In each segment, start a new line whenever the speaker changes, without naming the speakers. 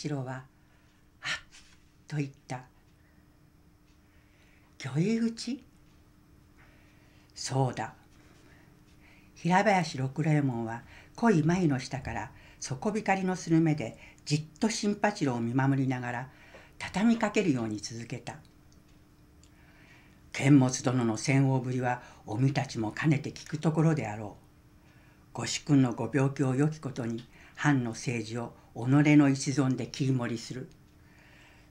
四郎は「あっ」と言った「魚影口そうだ」平林六右衛門は濃い眉の下から底光のする目でじっと新八郎を見守りながら畳みかけるように続けた剣持殿の戦王ぶりはおみたちも兼ねて聞くところであろうご主君のご病気を良きことに藩の政治を己の一存で切り盛りする。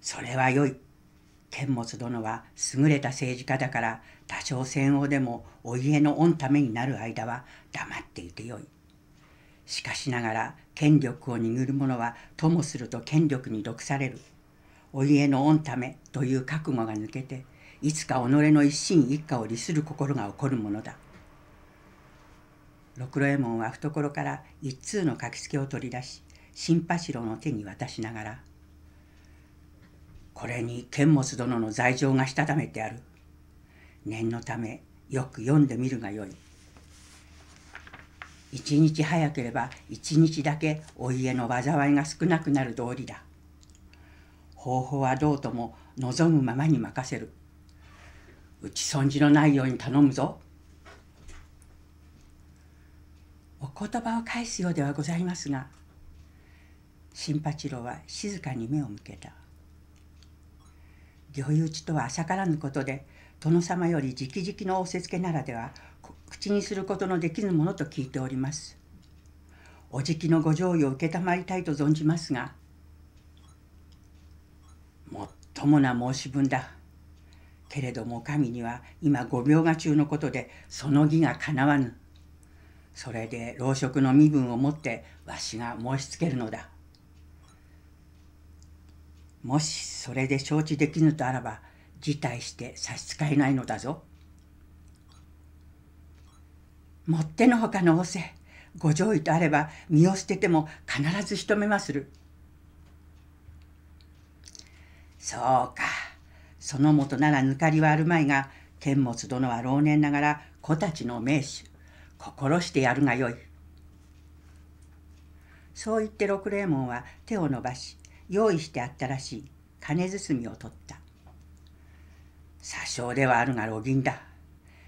それはよい。剣持殿は優れた政治家だから多少戦王でもお家の御ためになる間は黙っていてよい。しかしながら権力を握る者はともすると権力に毒される。お家の御ためという覚悟が抜けていつか己の一心一家を利する心が起こるものだ。六郎右衛門は懐から一通の書きつけを取り出し新八郎の手に渡しながら「これに剣持殿の罪状がしたためてある。念のためよく読んでみるがよい」「一日早ければ一日だけお家の災いが少なくなる道理だ」「方法はどうとも望むままに任せる」「うち損じのないように頼むぞ」お言葉を返すようではございますが新八郎は静かに目を向けた御優打ちとは浅からぬことで殿様より直々の仰せつけならでは口にすることのできぬものと聞いておりますおじきのご上位を承りたいと存じますがもっともな申し分だけれども神には今ご病が中のことでその義がかなわぬそれで老職の身分をもってわしが申しつけるのだもしそれで承知できぬとあらば辞退して差し支えないのだぞ。もってのほかの仰せご上意とあれば身を捨てても必ず仕留めまする。そうかそのもとなら抜かりはあるまいが剣持殿は老年ながら子たちの名手心してやるがよい。そう言って六右衛門は手を伸ばし用意してあったらしい金包みを取った詐称ではあるが路銀だ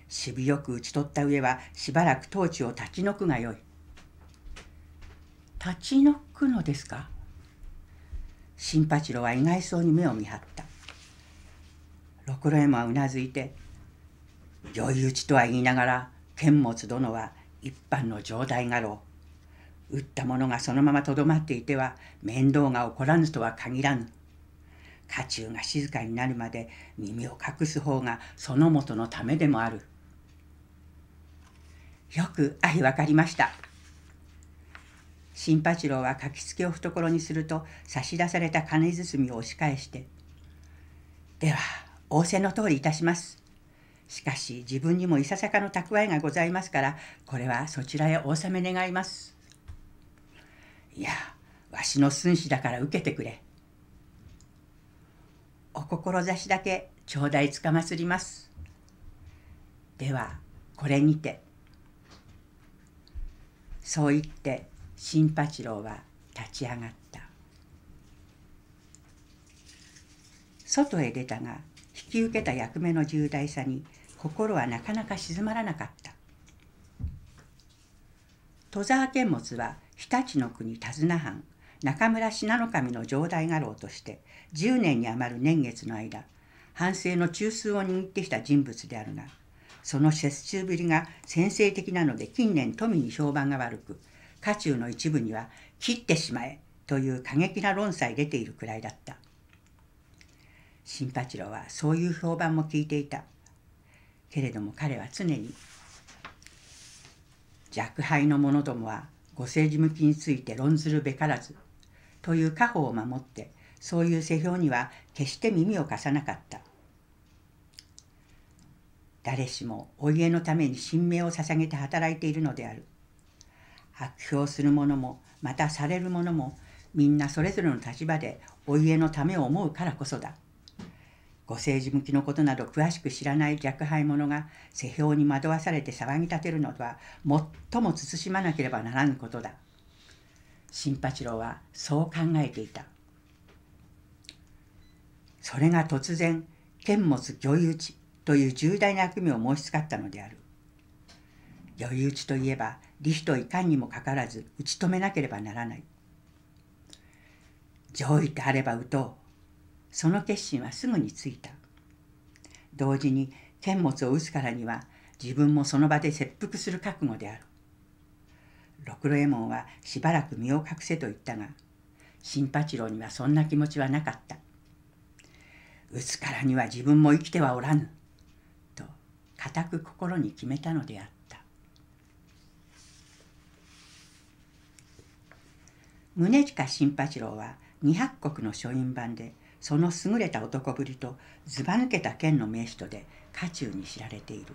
渋よく討ち取った上はしばらく当地を立ち退くがよい立ち退くのですか新八郎は意外そうに目を見張った六郎右衛はうなずいて「酔い討ちとは言いながら剣持殿は一般の城代家老打ったものがそのままとどまっていては面倒が起こらぬとは限らぬ家中が静かになるまで耳を隠す方がその元のためでもあるよく相分かりました新八郎は書きつけを懐にすると差し出された金包を押し返して「では仰せの通りいたします」しかし自分にもいささかの蓄えがございますからこれはそちらへお納め願います。いやわしの寸志だから受けてくれお志だけ頂戴つかますりますではこれにてそう言って新八郎は立ち上がった外へ出たが引き受けた役目の重大さに心はなかなか静まらなかった戸沢剣持は日立の国手綱藩中村信濃守の城代家老として10年に余る年月の間反省の中枢を握ってきた人物であるがその接中ぶりが先制的なので近年富に評判が悪く家中の一部には「切ってしまえ」という過激な論さえ出ているくらいだった新八郎はそういう評判も聞いていたけれども彼は常に「若輩の者どもはご政治向きについて論ずるべからずという家宝を守ってそういう世評には決して耳を貸さなかった誰しもお家のために神明を捧げて働いているのである悪評する者もまたされる者もみんなそれぞれの立場でお家のためを思うからこそだ。ご政治向きのことなど詳しく知らない若輩者が世評に惑わされて騒ぎ立てるのとは最も慎まなければならぬことだ。新八郎はそう考えていた。それが突然、剣持御誘地という重大な悪名を申し使ったのである。御誘地といえば、利非といかんにもかかわらず打ち止めなければならない。上位であれば打とう。その決心はすぐについた同時に剣物を打つからには自分もその場で切腹する覚悟である六郎右衛門はしばらく身を隠せと言ったが新八郎にはそんな気持ちはなかった打つからには自分も生きてはおらぬと固く心に決めたのであった宗近新八郎は二百石の書院版でその優れた男ぶりとずば抜けた剣の名手とで家中に知られている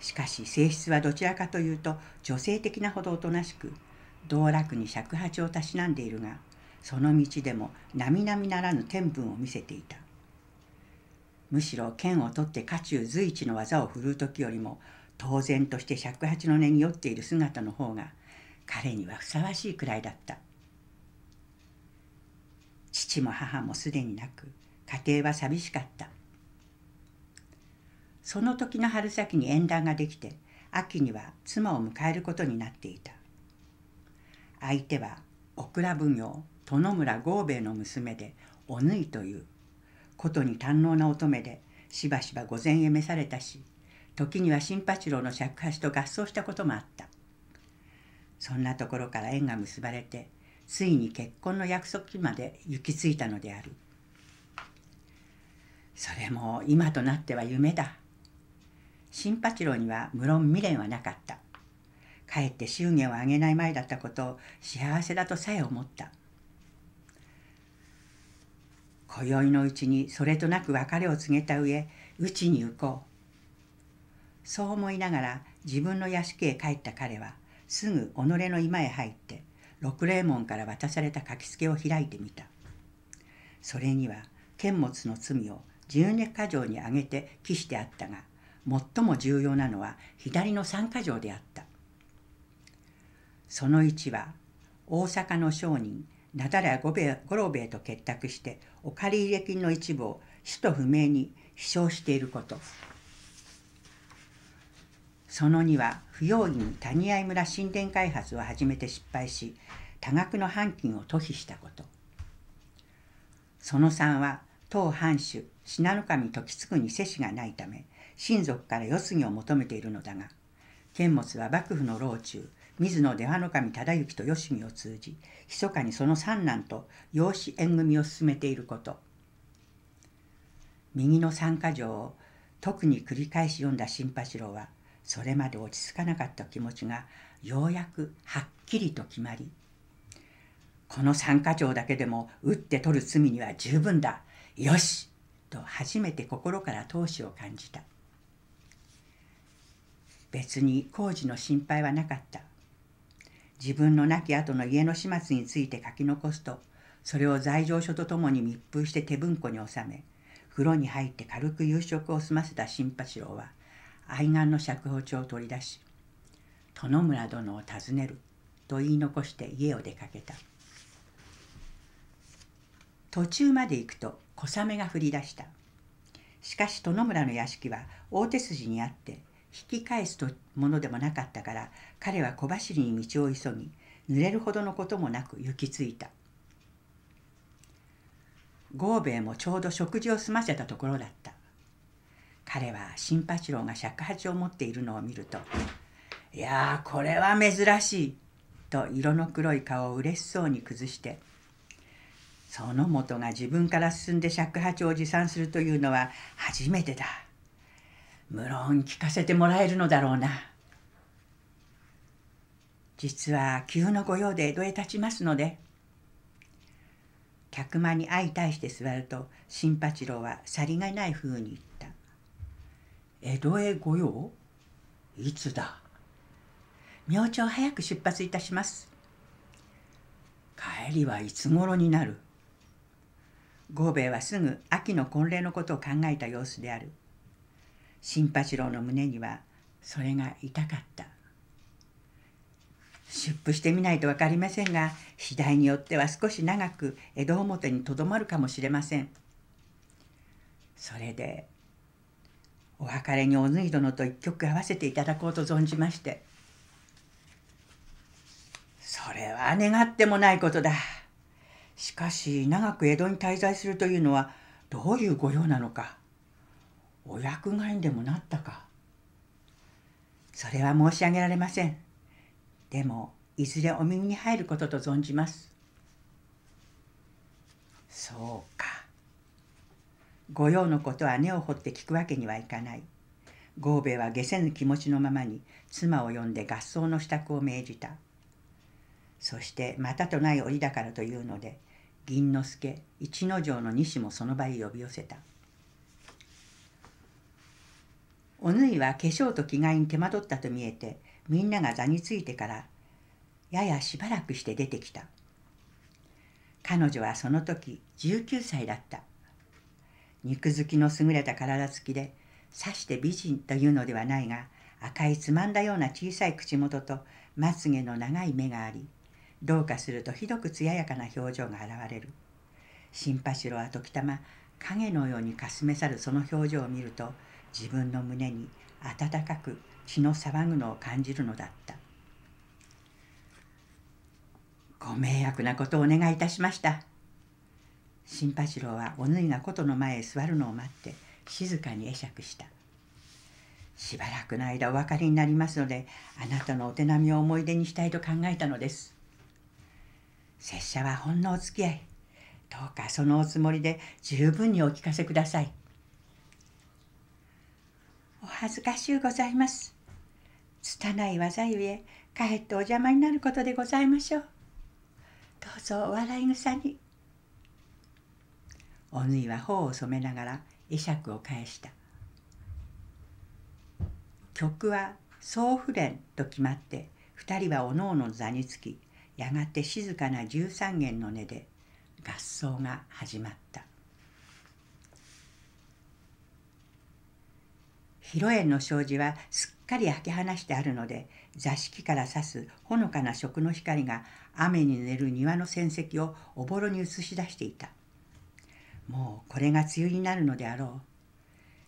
しかし性質はどちらかというと女性的なほどおとなしく道楽に尺八をたしなんでいるがその道でも並々ならぬ天分を見せていたむしろ剣を取って家中随一の技を振るう時よりも当然として尺八の根に酔っている姿の方が彼にはふさわしいくらいだった。父も母もすでになく家庭は寂しかったその時の春先に縁談ができて秋には妻を迎えることになっていた相手は小倉奉行殿村豪兵衛の娘でおぬいということに堪能な乙女でしばしば御前へ召されたし時には新八郎の尺八と合奏したこともあったそんなところから縁が結ばれてついに結婚の約束まで行き着いたのであるそれも今となっては夢だ新八郎には無論未練はなかったかえって祝言をあげない前だったことを幸せだとさえ思った今宵のうちにそれとなく別れを告げた上うちに行こうそう思いながら自分の屋敷へ帰った彼はすぐ己の居間へ入って六礼門から渡された書きつけを開いてみたそれには剣物の罪を十二箇条に挙げて記してあったが最も重要なのは左の三箇条であったその1は大阪の商人なだら五郎兵衛と結託してお借入金の一部を使途不明に飛翔していることその2は不用意に谷合村新田開発を始めて失敗し多額の半金を拒否したことその3は当藩主信濃神時継に世しがないため親族から四継を求めているのだが剣持は幕府の老中水野出羽守忠行と吉見を通じ密かにその三男と養子縁組を進めていること右の三箇条を特に繰り返し読んだ新八郎はそれまで落ち着かなかった気持ちがようやくはっきりと決まりこの3か条だけでも打って取る罪には十分だ。よしと初めて心から闘志を感じた。別に工事の心配はなかった。自分の亡き後の家の始末について書き残すと、それを罪状書とともに密封して手文庫に納め、風呂に入って軽く夕食を済ませた新八郎は、愛玩の釈放帳を取り出し、殿村殿を訪ねると言い残して家を出かけた。途中まで行くと小雨が降り出したしかし殿村の屋敷は大手筋にあって引き返すものでもなかったから彼は小走りに道を急ぎ濡れるほどのこともなく行き着いたゴ兵衛もちょうど食事を済ませたところだった彼は新八郎が尺八を持っているのを見ると「いやーこれは珍しい」と色の黒い顔を嬉しそうに崩してその元が自分から進んで尺八を持参するというのは初めてだ無論聞かせてもらえるのだろうな実は急の御用で江戸へ立ちますので客間に相対して座ると新八郎はさりげないふうに言った「江戸へ御用いつだ?」「明朝早く出発いたします」帰りはいつ頃になる合兵衛はすぐ秋の婚礼のことを考えた様子である新八郎の胸にはそれが痛かった出布してみないと分かりませんが次第によっては少し長く江戸表にとどまるかもしれませんそれでお別れにお縫い殿と一曲合わせていただこうと存じましてそれは願ってもないことだしかし長く江戸に滞在するというのはどういう御用なのかお役外にでもなったかそれは申し上げられませんでもいずれお耳に入ることと存じますそうか御用のことは根を掘って聞くわけにはいかない郷兵衛は下せぬ気持ちのままに妻を呼んで合奏の支度を命じたそしてまたとない折だからというので銀之助一之丞の西もその場へ呼び寄せたお縫いは化粧と着替えに手間取ったと見えてみんなが座についてからややしばらくして出てきた彼女はその時19歳だった肉付きの優れた体つきでさして美人というのではないが赤いつまんだような小さい口元とまつげの長い目がありどうかするとひどく艶やかな表情が現れる新柱は時たま影のようにかすめ去るその表情を見ると自分の胸に温かく血の騒ぐのを感じるのだったご迷惑なことをお願いいたしました新八郎はおぬいが琴の前へ座るのを待って静かに会釈したしばらくの間お分かりになりますのであなたのお手並みを思い出にしたいと考えたのです拙者はほんのお付き合いどうかそのおつもりで十分にお聞かせくださいお恥ずかしゅうございます拙い技ゆえかえってお邪魔になることでございましょうどうぞお笑い草におぬいは頬を染めながら会釈を返した曲は総婦連と決まって2人はおのおの座につきやがて静かな十三軒の根で合奏が始まった披露宴の障子はすっかり開け放してあるので座敷からさすほのかな食の光が雨にれる庭の戦績をおぼろに映し出していたもうこれが梅雨になるのであろう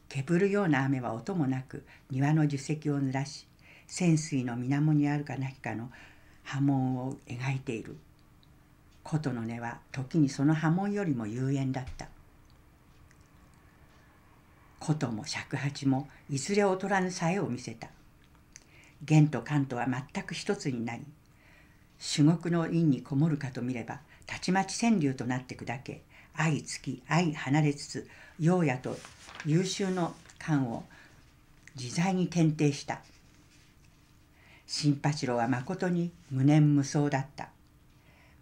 けぶるような雨は音もなく庭の樹石を濡らし泉水の水面にあるかなきかの波紋を描いている琴の音は時にその波紋よりも有縁だった琴も尺八もいずれ劣らぬさえを見せた弦と関とは全く一つになり至極の因にこもるかと見ればたちまち川柳となって砕け相月相離れつつうやと優秀の感を自在に転定した新八郎はまことに無念無双だった。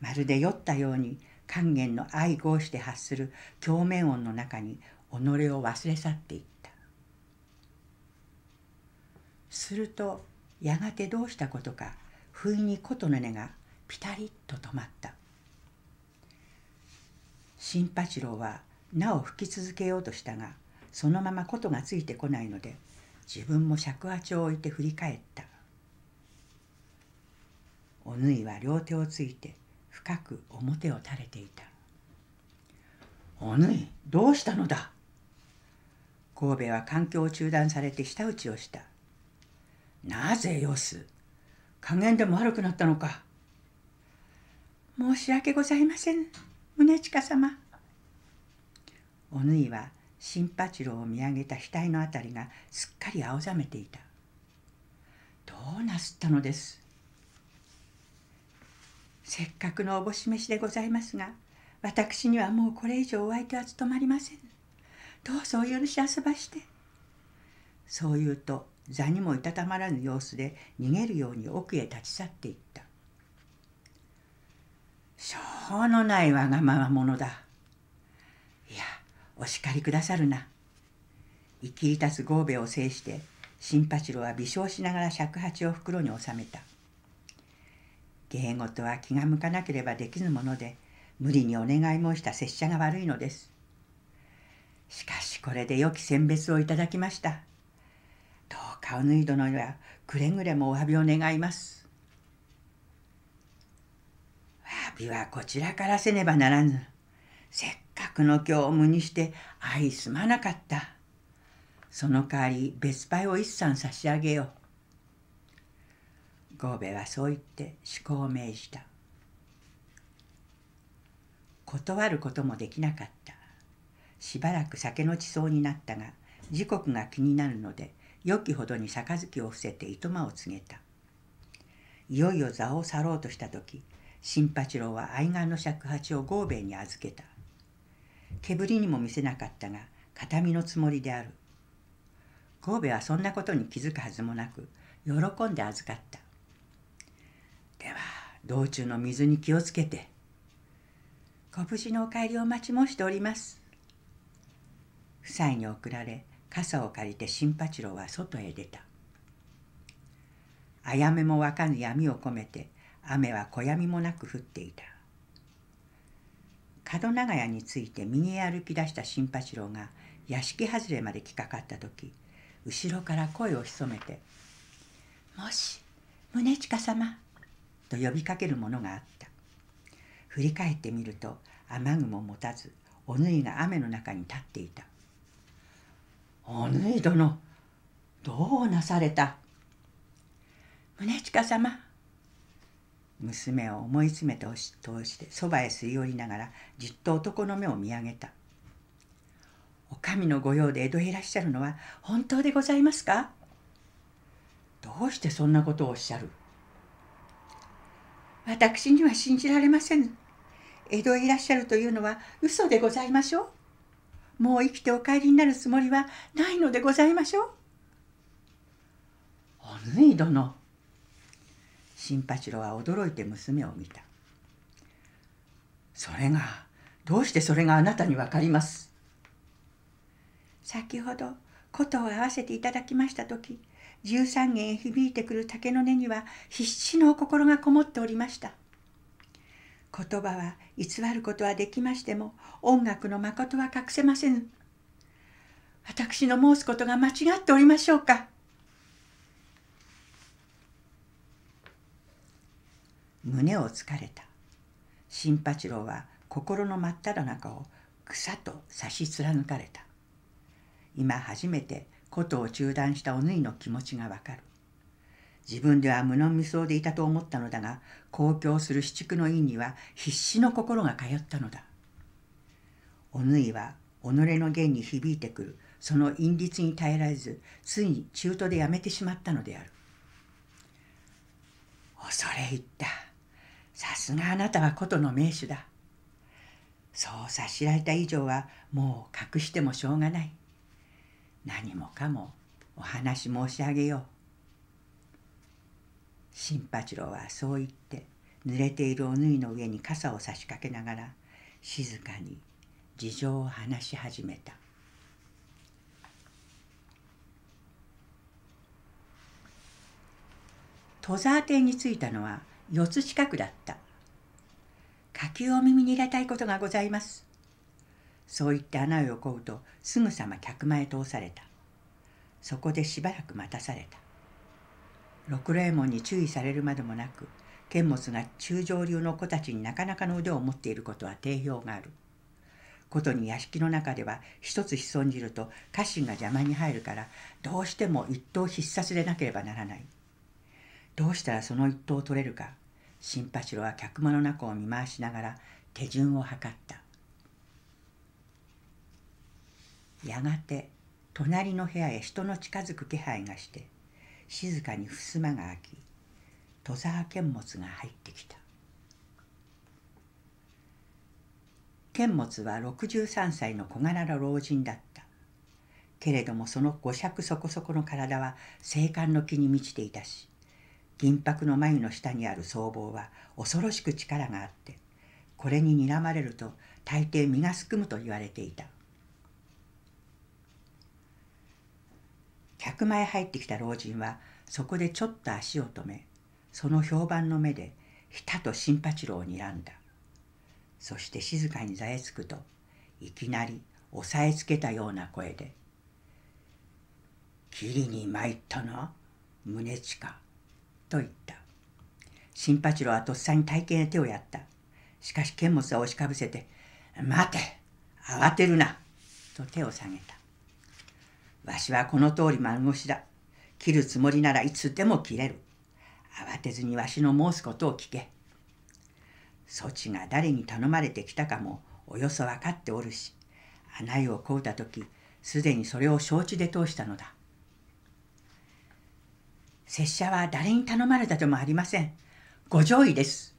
まるで酔ったように勸玄の愛合して発する鏡面音の中に己を忘れ去っていった。するとやがてどうしたことか不意に琴の音がピタリと止まった。新八郎はなお吹き続けようとしたがそのまま琴がついてこないので自分も尺八を置いて振り返ったお縫いは両手をついて深く表を垂れていた「お縫いどうしたのだ?」神戸は環境を中断されて舌打ちをした「なぜよす加減でも悪くなったのか」「申し訳ございません宗近様」お縫いは新八郎を見上げた額のあたりがすっかり青ざめていた「どうなすったのです」せっかくのおぼし飯でございますが私にはもうこれ以上お相手は務まりませんどうぞお許し遊ばしてそう言うと座にもいたたまらぬ様子で逃げるように奥へ立ち去っていったしょうのないわがまま者だいやお叱りくださるな生きり立つ合兵衛を制して新八郎は微笑しながら尺八を袋に収めた芸事は気が向かなければできぬもので無理にお願い申した拙者が悪いのですしかしこれで良き選別をいただきましたどうかお縫い殿にはくれぐれもお詫びを願います詫びはこちらからせねばならぬせっかくの業務にして相すまなかったその代わり別杯を一産差し上げよう神戸はそう言って思考を命じた断ることもできなかったしばらく酒の地層になったが時刻が気になるので良きほどに杯を伏せて糸間を告げたいよいよ座を去ろうとした時新八郎は愛玩の尺八を合兵に預けた毛振りにも見せなかったが形見のつもりである神戸はそんなことに気づくはずもなく喜んで預かった道中の水に気をつけてご無事のお帰りを待ち申しております夫妻に送られ傘を借りて新八郎は外へ出たあやめもわかぬ闇を込めて雨は小闇もなく降っていた門長屋について右へ歩き出した新八郎が屋敷外れまで来かかった時後ろから声を潜めて「もし宗近様と呼びかけるものがあった振り返ってみると雨具も持たずおぬいが雨の中に立っていた「おぬい殿どうなされた?」「宗近様」娘を思い詰めて押し通してそばへ吸い寄りながらじっと男の目を見上げた「お上の御用で江戸へいらっしゃるのは本当でございますか?」どうしてそんなことをおっしゃる私には信じられませぬ。江戸へいらっしゃるというのは嘘でございましょう。もう生きてお帰りになるつもりはないのでございましょう。おぬい殿。新八郎は驚いて娘を見た。それが、どうしてそれがあなたにわかります先ほど琴を合わせていただきました時13弦へ響いてくる竹の根には必死の心がこもっておりました言葉は偽ることはできましても音楽の誠は隠せません私の申すことが間違っておりましょうか胸をつかれた新八郎は心の真っただ中を草と差し貫かれた今初めてことを中断したおぬいの気持ちがわかる。自分では無論無想でいたと思ったのだが、公共する四畜の院には必死の心が通ったのだ。おぬいは己の弦に響いてくるその韻律に耐えられず、ついに中途でやめてしまったのである。恐れ入った。さすがあなたは琴の名手だ。そう察しられた以上はもう隠してもしょうがない。何もかもお話申し上げよう。新八郎はそう言って濡れているお縫いの上に傘を差しかけながら静かに事情を話し始めた。戸沢邸に着いたのは四つ近くだった。火球を耳に入れたいことがございます。そう言って穴を横うとすぐさま客間へ通されたそこでしばらく待たされた六右衛門に注意されるまでもなく剣物が中上流の子たちになかなかの腕を持っていることは定評があることに屋敷の中では一つ潜んじると家臣が邪魔に入るからどうしても一等必殺でなければならないどうしたらその一刀を取れるか新八郎は客間の中を見回しながら手順を測ったやがて隣の部屋へ人の近づく気配がして静かに襖が開き戸沢剣物が入ってきた剣物は63歳の小柄な老人だったけれどもその五尺そこそこの体は精悍の気に満ちていたし銀箔の眉の下にある僧帽は恐ろしく力があってこれに睨まれると大抵身がすくむと言われていた100枚入ってきた老人はそこでちょっと足を止めその評判の目でひたと新八郎を睨んだそして静かにざえつくといきなり押さえつけたような声で「霧に参ったな宗近」と言った新八郎はとっさに体型へ手をやったしかし剣物は押しかぶせて「待て慌てるな」と手を下げたわしはこの通り丸腰だ。切るつもりならいつでも切れる。慌てずにわしの申すことを聞け。そちが誰に頼まれてきたかもおよそ分かっておるし、穴井を請うた時、すでにそれを承知で通したのだ。拙者は誰に頼まれたでもありません。ご上位です。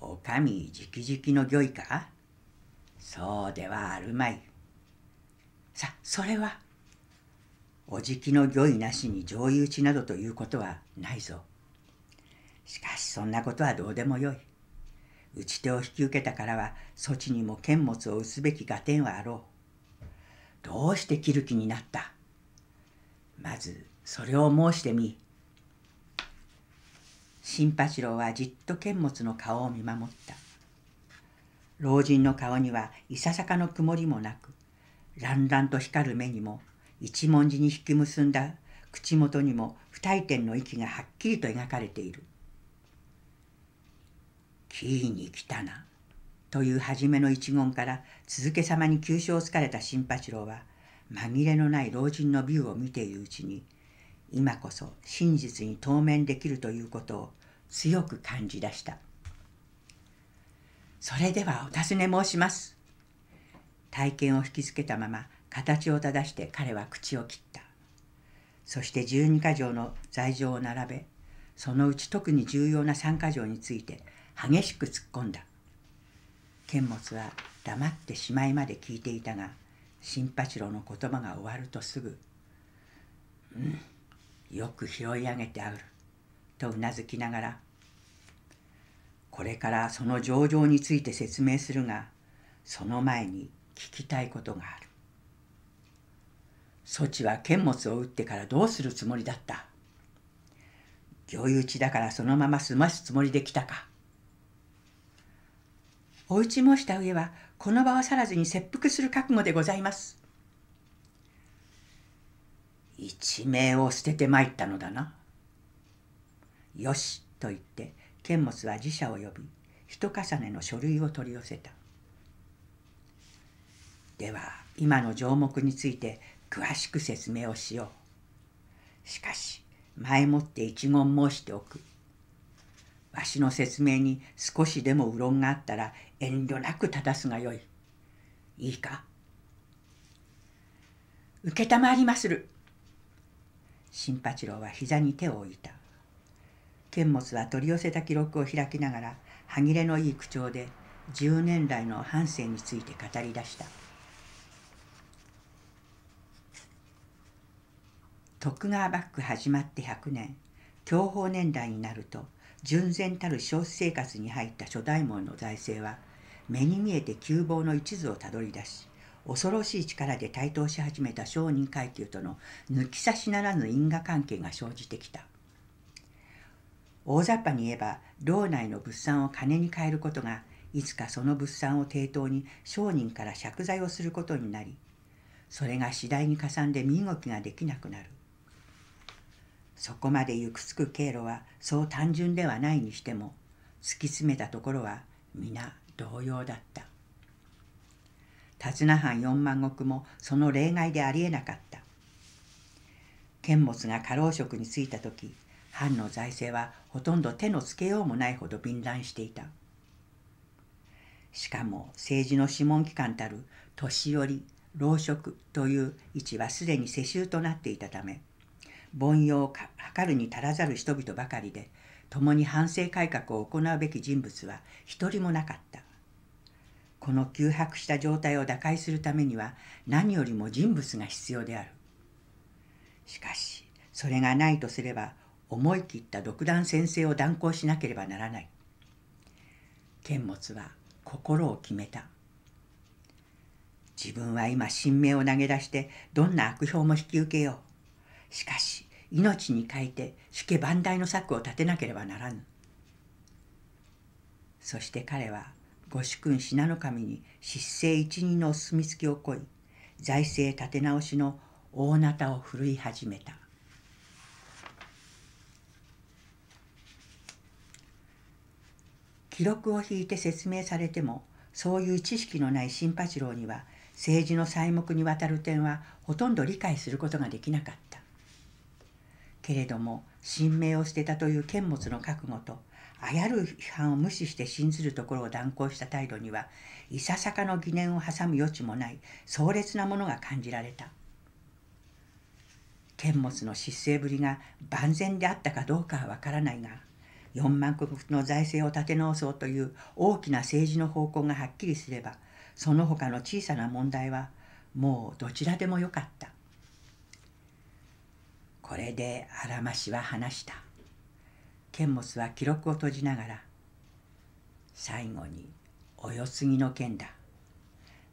お上直々の御意かそうではあるまい。さそれはおじきの御意なしに上位打ちなどということはないぞしかしそんなことはどうでもよい打ち手を引き受けたからはそちにも剣物を打つべき合点はあろうどうして切る気になったまずそれを申してみ新八郎はじっと剣物の顔を見守った老人の顔にはいささかの曇りもなく乱々と光る目にも一文字に引き結んだ口元にも不退転の息がはっきりと描かれている「キーに来たな」という初めの一言から続けさまに急所をつかれた新八郎は紛れのない老人の美を見ているうちに今こそ真実に当面できるということを強く感じ出した。それではお尋ね申します。体験を引きつけたまま形を正して彼は口を切ったそして12か条の罪状を並べそのうち特に重要な3か条について激しく突っ込んだ剣物は黙ってしまいまで聞いていたが新八郎の言葉が終わるとすぐ「うんよく拾い上げてある」とうなずきながら「これからその上場について説明するがその前に聞きたいことがある。措置は剣物を打ってからどうするつもりだった御意打ちだからそのまま済ますつもりで来たか。お打ち申した上は、この場は去らずに切腹する覚悟でございます。一命を捨てて参ったのだな。よし、と言って、剣物は寺社を呼び、一重ねの書類を取り寄せた。では今の条目について詳しく説明をしよう。しかし前もって一言申しておく。わしの説明に少しでもうろんがあったら遠慮なく正すがよい。いいか承りまする。新八郎は膝に手を置いた。剣物は取り寄せた記録を開きながら、歯切れのいい口調で、10年来の半生について語り出した。徳川幕府始まって100年享保年代になると純然たる消費生活に入った諸大門の財政は目に見えて窮乏の一途をたどり出し恐ろしい力で台頭し始めた商人階級との抜き差しならぬ因果関係が生じてきた大雑把に言えば牢内の物産を金に変えることがいつかその物産を抵当に商人から借財をすることになりそれが次第にかさんで身動きができなくなるそこまで行くつく経路はそう単純ではないにしても突き詰めたところは皆同様だった手綱藩四万石もその例外でありえなかった剣物が過労職に就いた時藩の財政はほとんど手のつけようもないほど便乱していたしかも政治の諮問機関たる年寄り老職という位置はすでに世襲となっていたため凡庸を図るに足らざる人々ばかりで共に反省改革を行うべき人物は一人もなかったこの窮迫した状態を打開するためには何よりも人物が必要であるしかしそれがないとすれば思い切った独断先制を断行しなければならない剣持は心を決めた自分は今新名を投げ出してどんな悪評も引き受けようしかし命に変えて主家万代の策を立てなければならぬそして彼は御主君信濃神に失政一任のお墨付きをこい財政立て直しの大なたを振るい始めた記録を引いて説明されてもそういう知識のない新八郎には政治の細目にわたる点はほとんど理解することができなかった。けれども神明を捨てたという堅物の覚悟とあやる批判を無視して信ずるところを断行した態度にはいささかの疑念を挟む余地もない壮烈なものが感じられた堅物の失勢ぶりが万全であったかどうかはわからないが4万国の財政を立て直そうという大きな政治の方向がはっきりすればその他の小さな問題はもうどちらでもよかった。これで荒ましは話した。剣持は記録を閉じながら、最後にお世継ぎの件だ。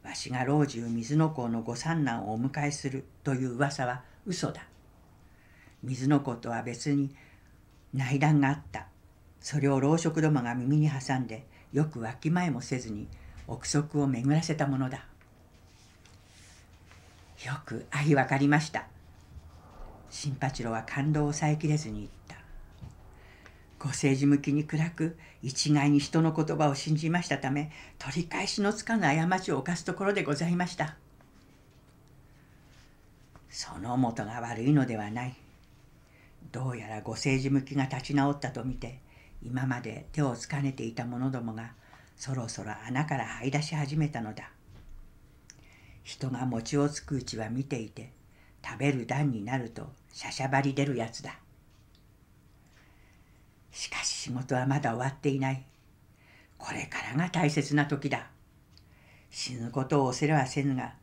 わしが老中水の公のご三男をお迎えするという噂は嘘だ。水の子とは別に内乱があった。それを老職どもが耳に挟んで、よくわきまえもせずに憶測を巡らせたものだ。よく相分かりました。新八郎は感動を抑えきれずに言ったご政治向きに暗く一概に人の言葉を信じましたため取り返しのつかぬ過ちを犯すところでございましたその元が悪いのではないどうやらご政治向きが立ち直ったとみて今まで手をつかねていた者どもがそろそろ穴から這い出し始めたのだ人が餅をつくうちは見ていて食べる段になるとしゃしゃばり出るやつだしかし仕事はまだ終わっていないこれからが大切な時だ死ぬことを恐れはせぬが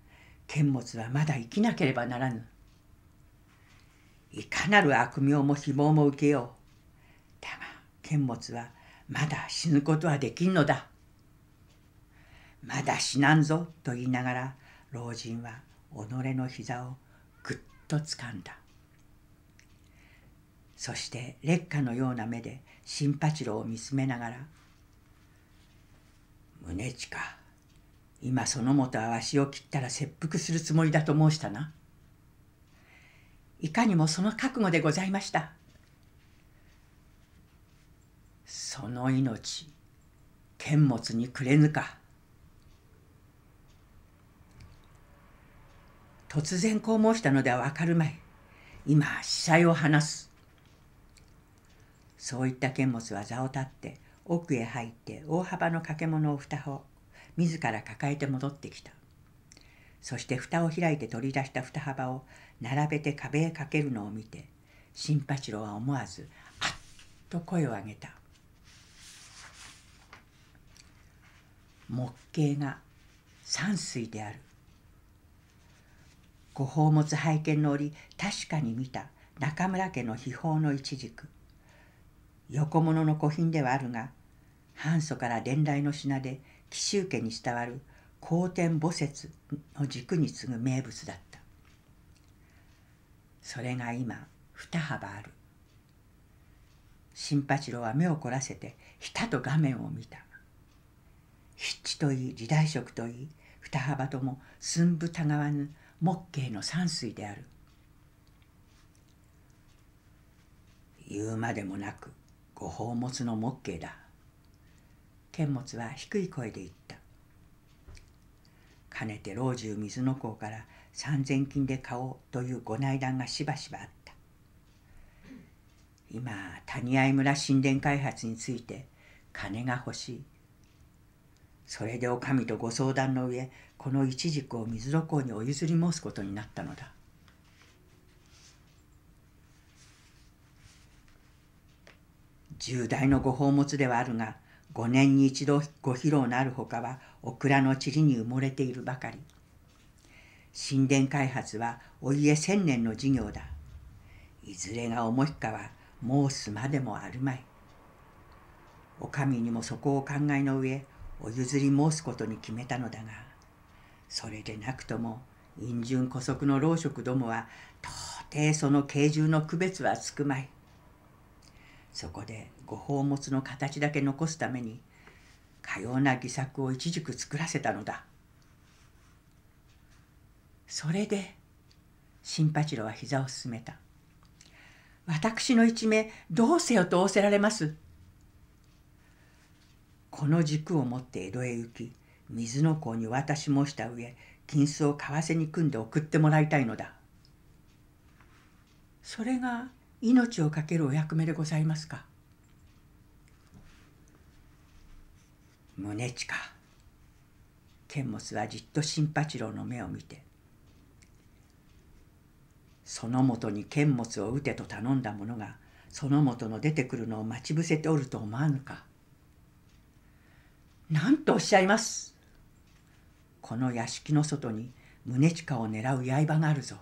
剣物はまだ生きなければならぬいかなる悪名も誹謗も受けようだが剣物はまだ死ぬことはできんのだまだ死なんぞと言いながら老人は己の膝をと掴んだそして劣化のような目で新八郎を見つめながら「宗近今その本はわしを切ったら切腹するつもりだと申したな」いかにもその覚悟でございましたその命剣物にくれぬか突然こう申したのではわかるまい。今、死罪を話す。そういった剣物は座を立って奥へ入って大幅の掛物を蓋を自ら抱えて戻ってきた。そして蓋を開いて取り出した蓋幅を並べて壁へかけるのを見て新八郎は思わず「あっ!」と声を上げた。木形が山水である。ご宝物拝見の折確かに見た中村家の秘宝の一軸横物の古品ではあるが半祖から伝来の品で紀州家に伝わる後天墓節の軸に次ぐ名物だったそれが今二幅ある新八郎は目を凝らせてひたと画面を見た筆致といい時代色といい二幅とも寸分たがわぬ木系の山水である言うまでもなくご宝物の木系だ剣持は低い声で言ったかねて老中水の港から三千金で買おうというご内談がしばしばあった今谷合村神殿開発について金が欲しいそれでお上とご相談の上このジ軸を水戸港にお譲り申すことになったのだ重大のご宝物ではあるが5年に一度ご披露のあるほかはオクラの塵に埋もれているばかり神殿開発はお家千年の事業だいずれが重いかは申すまでもあるまいお上にもそこを考えの上お譲り申すことに決めたのだがそれでなくとも陰順古息の老職どもは到底その軽重の区別はつくまいそこでご宝物の形だけ残すためにかような偽作を一軸作らせたのだそれで新八郎は膝をすめた私の一命どうせよと仰せられますこの軸を持って江戸へ行き水の子に渡し申した上金子を為替に組んで送ってもらいたいのだそれが命を懸けるお役目でございますか宗近剣持はじっと新八郎の目を見てそのもとに剣持を打てと頼んだ者がそのもとの出てくるのを待ち伏せておると思わぬか。なんとおっしゃいます。この屋敷の外に宗近を狙う刃があるぞ。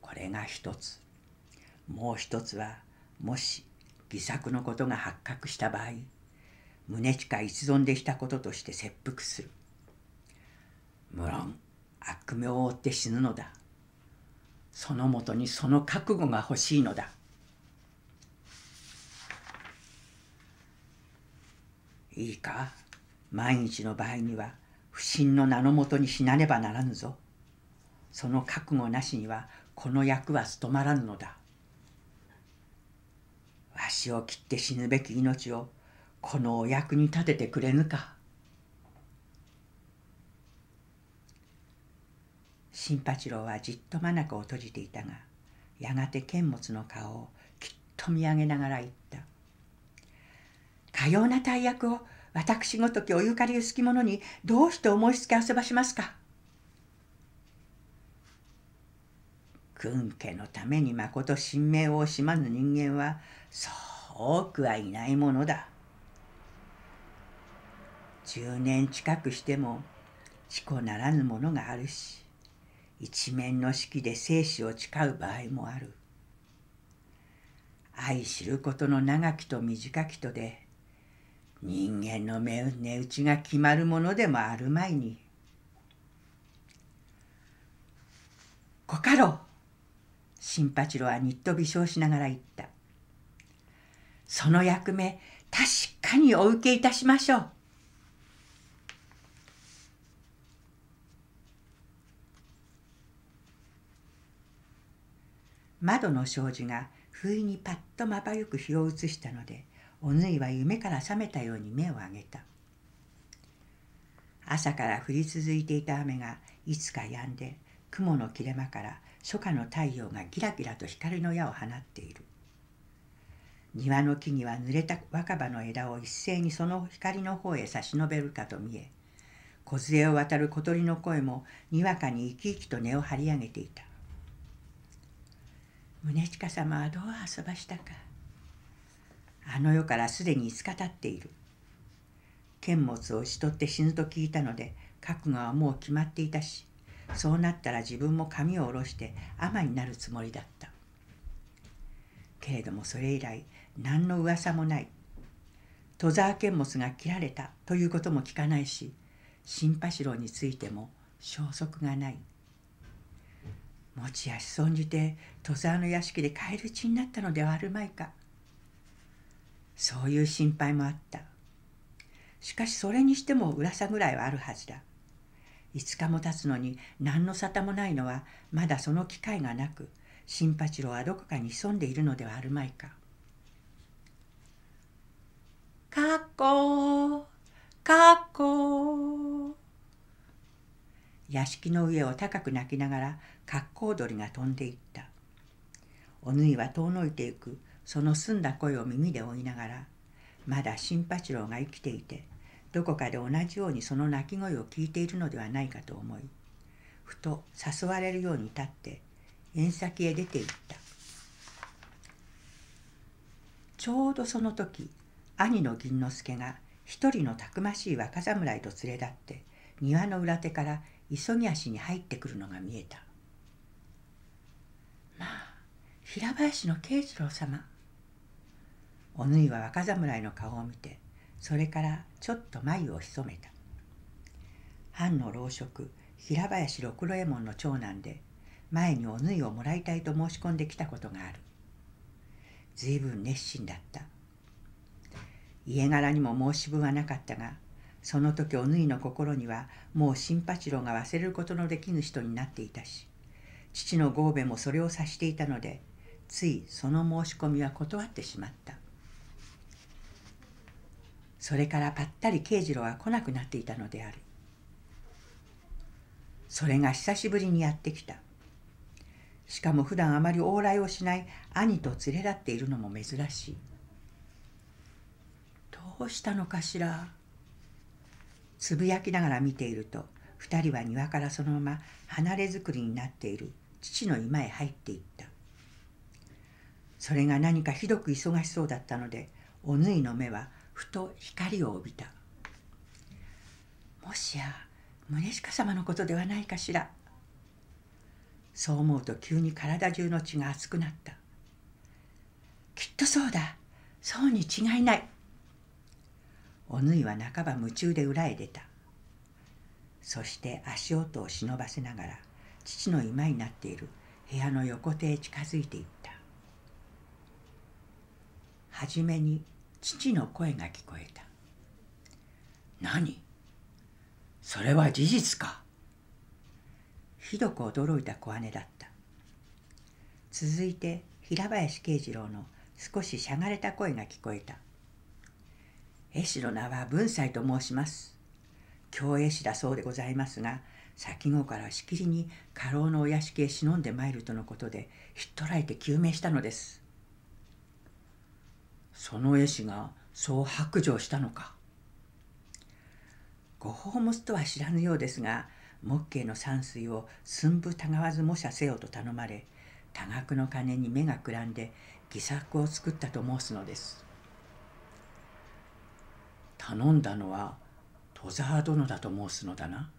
これが一つ。もう一つは、もし偽作のことが発覚した場合、宗近一存でしたこととして切腹する。無論、悪名を負って死ぬのだ。そのもとにその覚悟が欲しいのだ。いいか、毎日の場合には、不審の名のもとに死なねばならぬぞ。その覚悟なしにはこの役は務まらぬのだ。わしを切って死ぬべき命をこのお役に立ててくれぬか。新八郎はじっと眼を閉じていたがやがて剣持の顔をきっと見上げながら言った「かような大役を私ごときおゆかり薄き者にどうして思いつき遊ばしますか君家のためにまこと神明を惜しまぬ人間はそうくはいないものだ。10年近くしてもしこならぬものがあるし一面の式で生死を誓う場合もある愛知ることの長きと短きとで人間の目打ちが決まるものでもあるまいに。ご家老新八郎はにっと微笑しながら言った。その役目、確かにお受けいたしましょう。窓の障子が不意にパッとまばゆく日を映したのでおぬいは夢から覚めたように目を上げた朝から降り続いていた雨がいつか止んで雲の切れ間から初夏の太陽がギラギラと光の矢を放っている庭の木には濡れた若葉の枝を一斉にその光の方へ差し伸べるかと見え梢を渡る小鳥の声もにわかに生き生きと根を張り上げていた宗近様はどう遊ばしたかあの世からすでに5日経っている。剣物を打ち取って死ぬと聞いたので、覚悟はもう決まっていたし、そうなったら自分も髪を下ろして尼になるつもりだった。けれどもそれ以来、何の噂もない。戸沢剣物が切られたということも聞かないし、新八郎についても消息がない。持ち足損じて戸沢の屋敷で帰るうちになったのではあるまいか。そういう心配もあったしかしそれにしても裏さぐらいはあるはずだ5日も経つのに何の沙汰もないのはまだその機会がなく新八郎はどこかに潜んでいるのではあるまいか。かっこかっこ屋敷の上を高く泣きながら格好鳥が飛んでいった。おぬいは遠のいていくその澄んだ声を耳で追いながらまだ新八郎が生きていてどこかで同じようにその鳴き声を聞いているのではないかと思いふと誘われるように立って縁先へ出て行ったちょうどその時兄の銀之助が一人のたくましい若侍と連れ立って庭の裏手から急ぎ足に入ってくるのが見えたまあ平林の慶次郎様おぬいは若侍の顔を見てそれからちょっと眉をひそめた藩の老職平林六郎右衛門の長男で前におぬいをもらいたいと申し込んできたことがあるずいぶん熱心だった家柄にも申し分はなかったがその時おぬいの心にはもう新八郎が忘れることのできぬ人になっていたし父の合弁もそれを察していたのでついその申し込みは断ってしまったそれからぱったり慶次郎は来なくなっていたのであるそれが久しぶりにやってきたしかも普段あまり往来をしない兄と連れ立っているのも珍しいどうしたのかしらつぶやきながら見ていると2人は庭からそのまま離れ作りになっている父の居間へ入っていったそれが何かひどく忙しそうだったのでお縫いの目はふと光を帯びたもしや宗近様のことではないかしらそう思うと急に体中の血が熱くなったきっとそうだそうに違いないおぬいは半ば夢中で裏へ出たそして足音を忍ばせながら父の居間になっている部屋の横手へ近づいていった初めに父の声が聞こえた何それは事実かひどく驚いた小姉だった続いて平林慶次郎の少ししゃがれた声が聞こえた絵師の名は文才と申します京絵師だそうでございますが先後からしきりに家老のお屋敷へ忍んで参るとのことでひっ捕らえて救命したのですその絵師がそう白状したのかご宝物とは知らぬようですが木慶の山水を寸分たがわず模写せよと頼まれ多額の金に目がくらんで偽作を作ったと申すのです頼んだのは戸沢殿だと申すのだな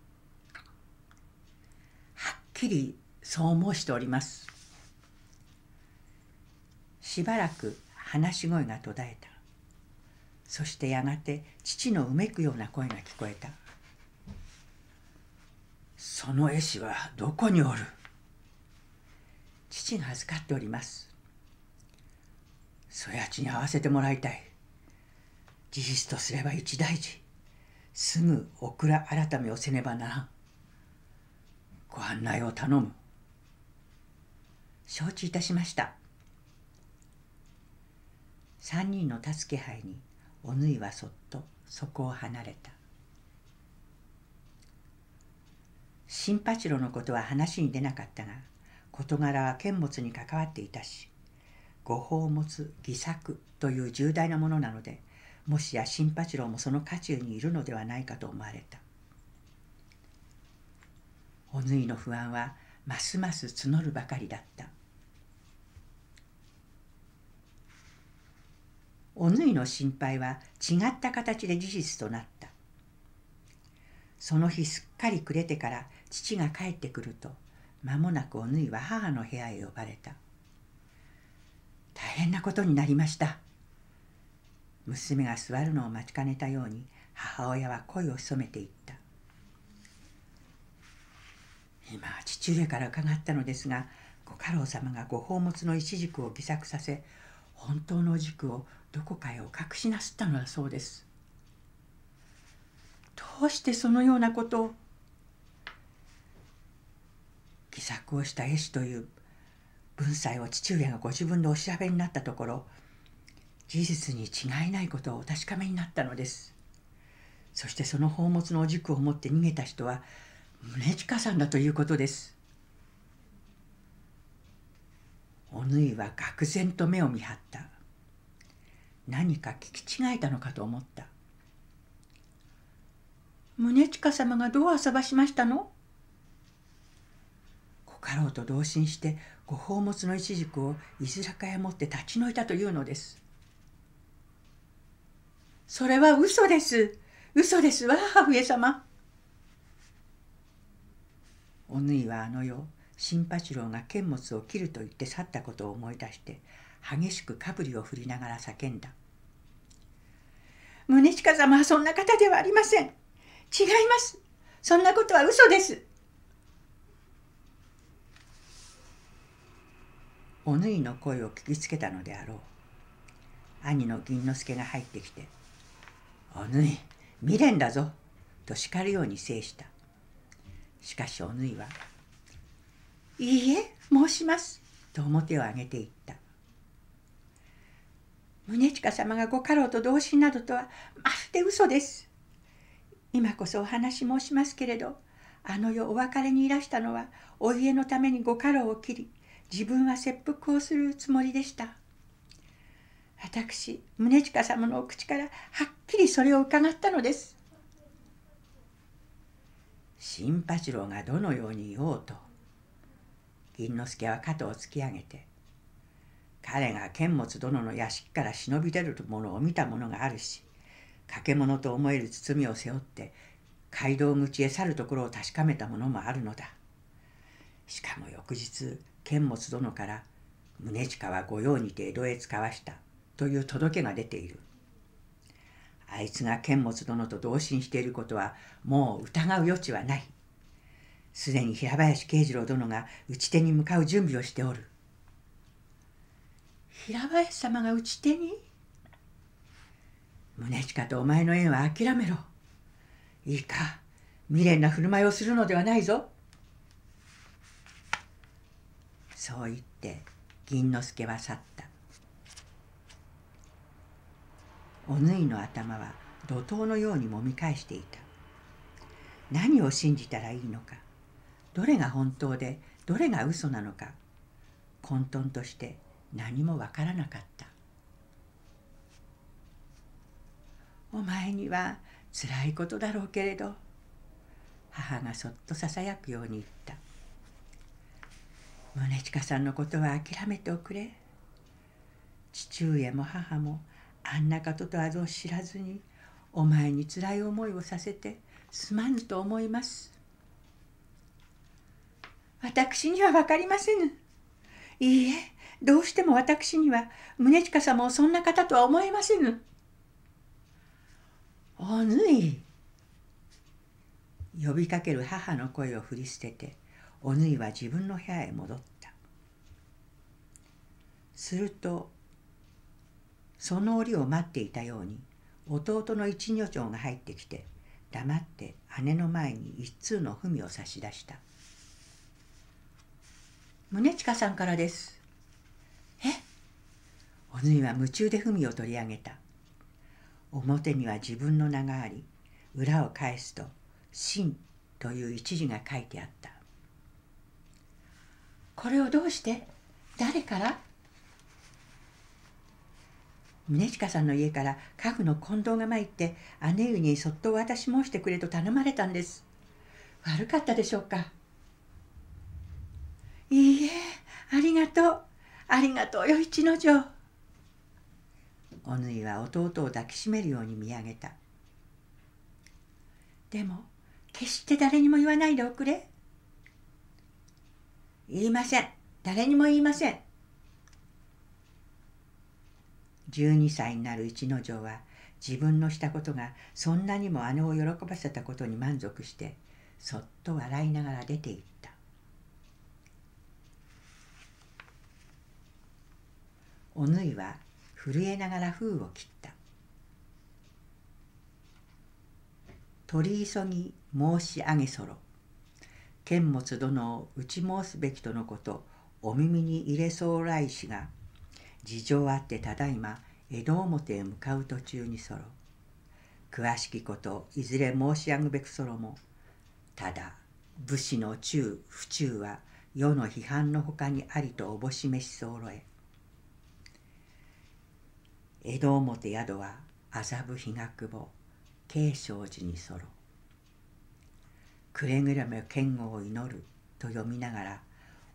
はっきりそう申しておりますしばらく話し声が途絶えたそしてやがて父のうめくような声が聞こえた「その絵師はどこにおる?」父が預かっておりますそやちに会わせてもらいたい事実とすれば一大事すぐオクラ改めをせねばならんご案内を頼む承知いたしました三人の助け杯にお縫いはそっとそこを離れた新八郎のことは話に出なかったが事柄は剣物に関わっていたし誤報を持つ偽作という重大なものなのでもしや新八郎もその渦中にいるのではないかと思われたおぬいの不安はますます募るばかりだったお縫いの心配は違った形で事実となったその日すっかり暮れてから父が帰ってくると間もなくお縫いは母の部屋へ呼ばれた大変なことになりました娘が座るのを待ちかねたように母親は声を潜めていった今父上から伺ったのですがご家老様がご宝物の一軸を偽作させ本当の軸をどこかへお隠しなすったのだそうですどうしてそのようなことを偽作をした絵師という文才を父上がご自分でお調べになったところ事実に違いないことをお確かめになったのですそしてその宝物のお軸を持って逃げた人は宗近さんだということですお縫いは愕然と目を見張った何か聞き違えたのかと思った宗近様がどう遊ばしましたの小家老と同心してご宝物の一軸をいずらかへ持って立ち退いたというのですそれは嘘です嘘ですわ母上様おぬいはあの夜新八郎が剣物を切ると言って去ったことを思い出して激しくかぶりを振りながら叫んだ「宗近様はそんな方ではありません違いますそんなことは嘘です」おぬいの声を聞きつけたのであろう兄の銀之助が入ってきて「おぬい未練だぞ」と叱るように制したしかしおぬいは「いいえ申します」と表を上げていった宗近様がご家老と同心などとはまるで嘘です。今こそお話申しますけれど、あの夜お別れにいらしたのはお家のためにご家老を切り、自分は切腹をするつもりでした。私、宗近様のお口からはっきりそれを伺ったのです。新八郎がどのように言おうと、銀之助は肩を突き上げて、彼が剣持殿の屋敷から忍び出るものを見たものがあるし掛物と思える包みを背負って街道口へ去るところを確かめたものもあるのだしかも翌日剣持殿から「宗近は御用にて江戸へ遣わした」という届けが出ているあいつが剣持殿と同心していることはもう疑う余地はないすでに平林慶次郎殿が打ち手に向かう準備をしておる平林様が打ち手に宗近とお前の縁は諦めろいいか未練な振る舞いをするのではないぞそう言って銀之助は去ったお縫いの頭は怒涛のようにもみ返していた何を信じたらいいのかどれが本当でどれが嘘なのか混沌として何もわからなかったお前にはつらいことだろうけれど母がそっとささやくように言った宗近さんのことは諦めておくれ父上も母もあんなこととはぞ知らずにお前につらい思いをさせてすまぬと思います私には分かりませぬいいえどうしても私には宗近様をそんな方とは思えませぬ。おぬい呼びかける母の声を振り捨てておぬいは自分の部屋へ戻ったするとその折を待っていたように弟の一女長が入ってきて黙って姉の前に一通の文を差し出した宗近さんからですえおぬいは夢中で文を取り上げた。表には自分の名があり、裏を返すと、真という一字が書いてあった。これをどうして誰から宗近さんの家から家具の近藤が参って姉上にそっと渡し申してくれと頼まれたんです悪かったでしょうかいいえありがとうありがとうよ一之丞おぬいは弟を抱きしめるように見上げたでも決して誰にも言わないでおくれ言いません誰にも言いません12歳になる一之丞は自分のしたことがそんなにも姉を喜ばせたことに満足してそっと笑いながら出ていったおぬいは震えながら封を切った取り急ぎ申し上げそろ剣持殿を打ち申すべきとのことお耳に入れそう来しが事情あってただいま江戸表へ向かう途中にそろ詳しきこといずれ申し上げべくそろもただ武士の忠不忠は世の批判のほかにありとおぼしめしろえ江戸表宿は麻布比嘉久保慶勝寺にそろくれぐれも剣豪を祈ると読みながら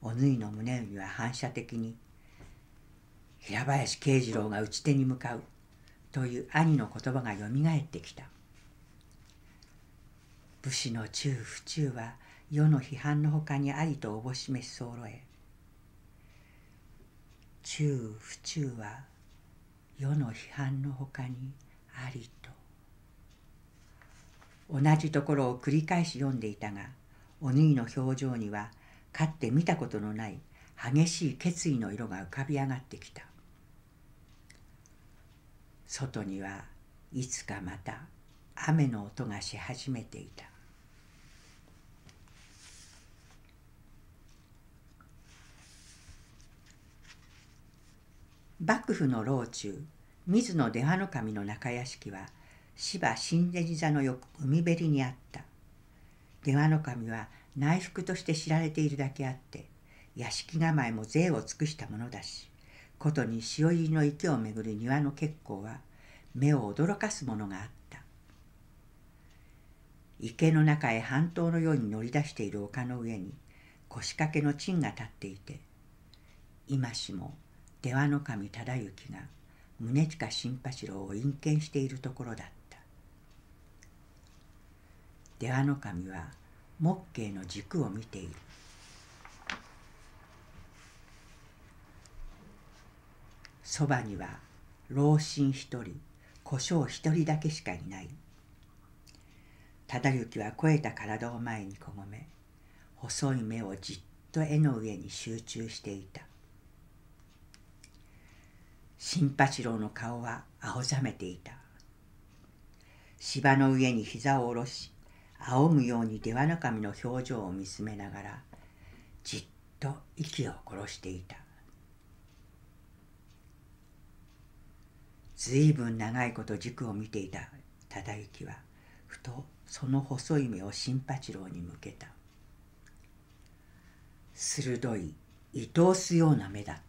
お縫いの胸には反射的に平林慶次郎が打ち手に向かうという兄の言葉がよみがえってきた武士の中不中は世の批判のほかにありとおぼしめし候え中不中は世の批判のほかにありと同じところを繰り返し読んでいたがお兄の表情にはかって見たことのない激しい決意の色が浮かび上がってきた外にはいつかまた雨の音がし始めていた幕府の老中水野出羽守の中屋敷は芝新出座のよ海べりにあった出羽守は内服として知られているだけあって屋敷構えも税を尽くしたものだしことに潮入りの池をめぐる庭の結構は目を驚かすものがあった池の中へ半島のように乗り出している丘の上に腰掛けの鎮が立っていて今しも出羽守忠行が宗近新八郎を隠見しているところだった出羽守は木慶の軸を見ているそばには老親一人小姓一人だけしかいない忠行は肥えた体を前にこごめ細い目をじっと絵の上に集中していた新八郎の顔は青ざめていた。芝の上に膝を下ろし、仰むように出羽身の表情を見つめながら、じっと息を殺していた。ずいぶん長いこと軸を見ていた忠行は、ふとその細い目を新八郎に向けた。鋭い、愛おすような目だった。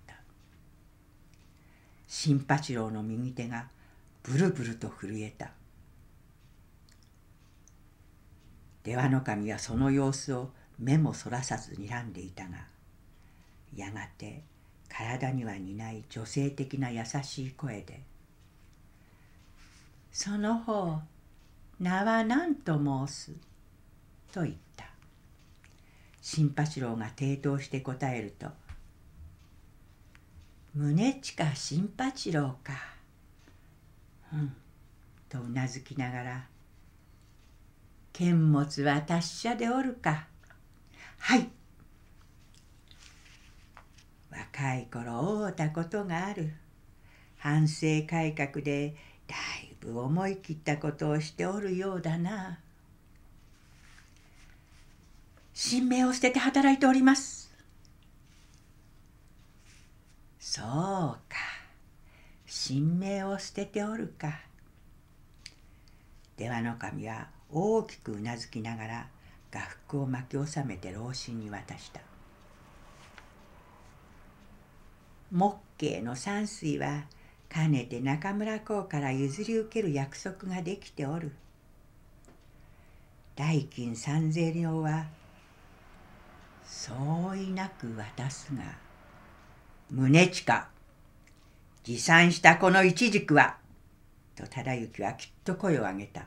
新八郎の右手がブルブルと震えた出羽守はその様子を目もそらさず睨んでいたがやがて体には似ない女性的な優しい声で「その方名は何と申す」と言った新八郎が抵当して答えると宗近新八郎か。うん。とうなずきながら「剣物は達者でおるか」はい若い頃会うたことがある反省改革でだいぶ思い切ったことをしておるようだな。新名を捨てて働いております。そうか神明を捨てておるか出羽の神は大きくうなずきながら画服を巻き収めて老人に渡した木慶の山水はかねて中村公から譲り受ける約束ができておる代金三千両は相違なく渡すが宗近。持参したこの一軸は、と忠行はきっと声を上げた。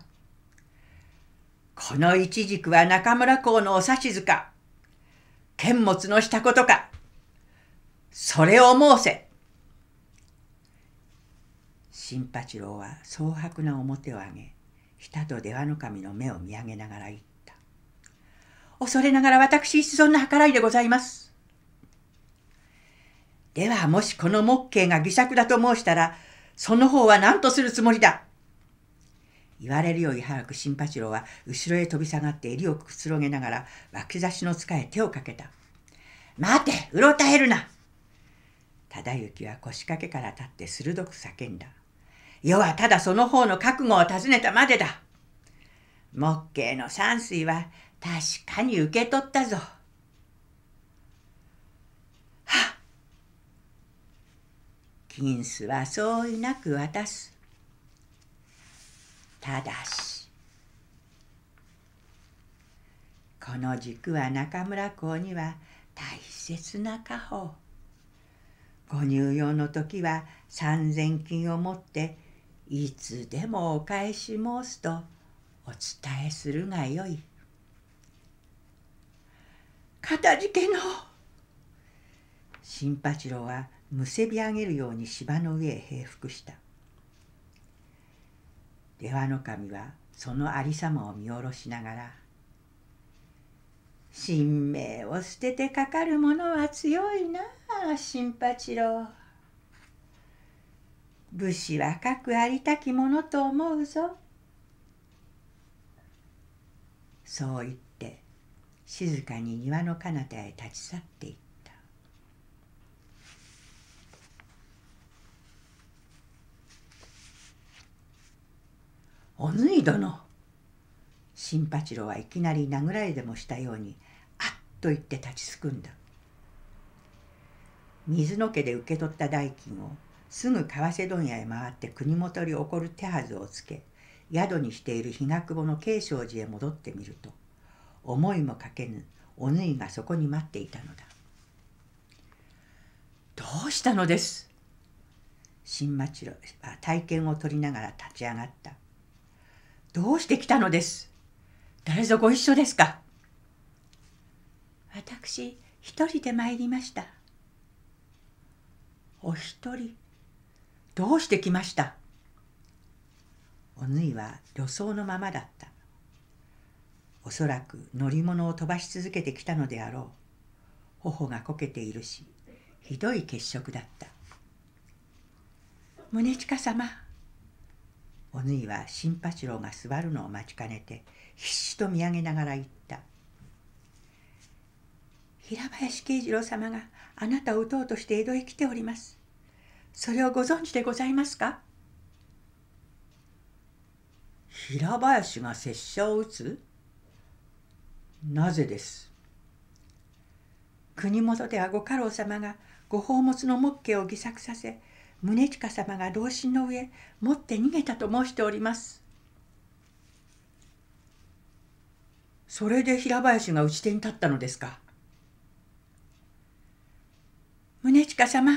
この一軸は中村公のお指図か、剣物のしたことか、それを申せ。新八郎は蒼白な表を上げ、舌と出羽守の目を見上げながら言った。恐れながら私一存の計らいでございます。ではもしこの木形が偽作だと申したら、その方は何とするつもりだ言われるより早く新八郎は後ろへ飛び下がって襟をくつろげながら脇差しのかへ手をかけた。待てうろたえるな忠行は腰掛けから立って鋭く叫んだ。世はただその方の覚悟を尋ねたまでだ。木形の山水は確かに受け取ったぞ。金子は相違なく渡す。ただし、この軸は中村公には大切な家宝。ご入用の時は三千金を持っていつでもお返し申すとお伝えするがよい。かたじけの新八郎はむせび上げるように芝の上へ平伏した出羽の神はそのありさまを見下ろしながら「神明を捨ててかかる者は強いなあ新八郎」「武士はかくありたきものと思うぞ」そう言って静かに庭の彼方へ立ち去っていった。おぬい殿新八郎はいきなり殴られでもしたようにあっと言って立ちすくんだ水野家で受け取った代金をすぐ為替問屋へ回って国元に起こる手はずをつけ宿にしている日が久保の慶勝寺へ戻ってみると思いもかけぬおぬいがそこに待っていたのだどうしたのです新町は体験を取りながら立ち上がったどうして来たのです誰ぞご一緒ですか私一人で参りましたお一人どうして来ましたおぬいは予想のままだったおそらく乗り物を飛ばし続けてきたのであろう頬がこけているしひどい血色だった宗近様おぬいは新八郎が座るのを待ちかねて必死と見上げながら言った「平林慶次郎様があなたを討とうとして江戸へ来ておりますそれをご存知でございますか?」平林が拙者を討つなぜです国元ではご家老様がご宝物の木家を偽作させ宗近様が老身の上持って逃げたと申しておりますそれで平林が打ち手に立ったのですか宗近様